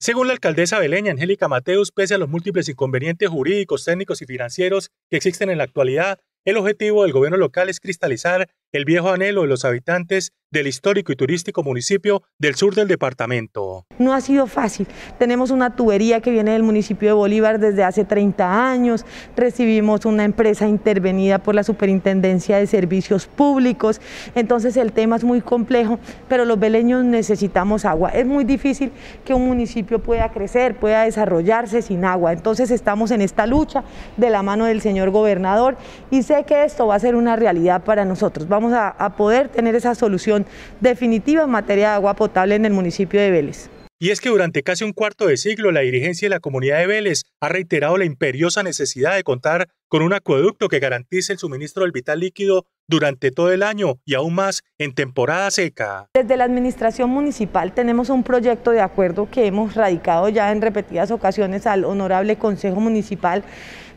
Según la alcaldesa beleña Angélica Mateus, pese a los múltiples inconvenientes jurídicos, técnicos y financieros que existen en la actualidad, el objetivo del gobierno local es cristalizar el viejo anhelo de los habitantes del histórico y turístico municipio del sur del departamento. No ha sido fácil. Tenemos una tubería que viene del municipio de Bolívar desde hace 30 años, recibimos una empresa intervenida por la Superintendencia de Servicios Públicos, entonces el tema es muy complejo, pero los beleños necesitamos agua. Es muy difícil que un municipio pueda crecer, pueda desarrollarse sin agua, entonces estamos en esta lucha de la mano del señor gobernador y sé que esto va a ser una realidad para nosotros vamos a, poder tener esa solución definitiva en materia de agua potable en el municipio de Vélez. Y es que durante casi un cuarto de siglo la dirigencia de la comunidad de Vélez ha reiterado la imperiosa necesidad de contar con un acueducto que garantice el suministro del vital líquido durante todo el año y aún más en temporada seca. Desde la Administración Municipal tenemos un proyecto de acuerdo que hemos radicado ya en repetidas ocasiones al Honorable Consejo Municipal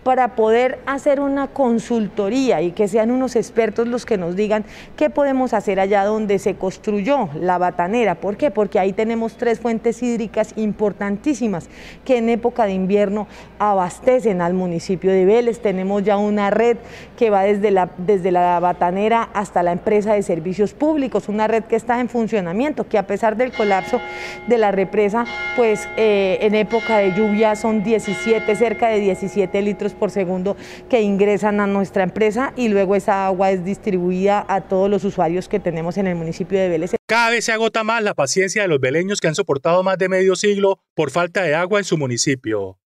para poder hacer una consultoría y que sean unos expertos los que nos digan qué podemos hacer allá donde se construyó la batanera. ¿Por qué? Porque ahí tenemos tres fuentes hídricas importantísimas que en época de invierno abastecen al municipio de Vélez. Tenemos ya una red que va desde la, desde la batanera hasta la empresa de servicios públicos, una red que está en funcionamiento, que a pesar del colapso de la represa, pues eh, en época de lluvia son 17, cerca de 17 litros por segundo que ingresan a nuestra empresa y luego esa agua es distribuida a todos los usuarios que tenemos en el municipio de Vélez. Cada vez se agota más la paciencia de los veleños que han soportado más de medio siglo por falta de agua en su municipio.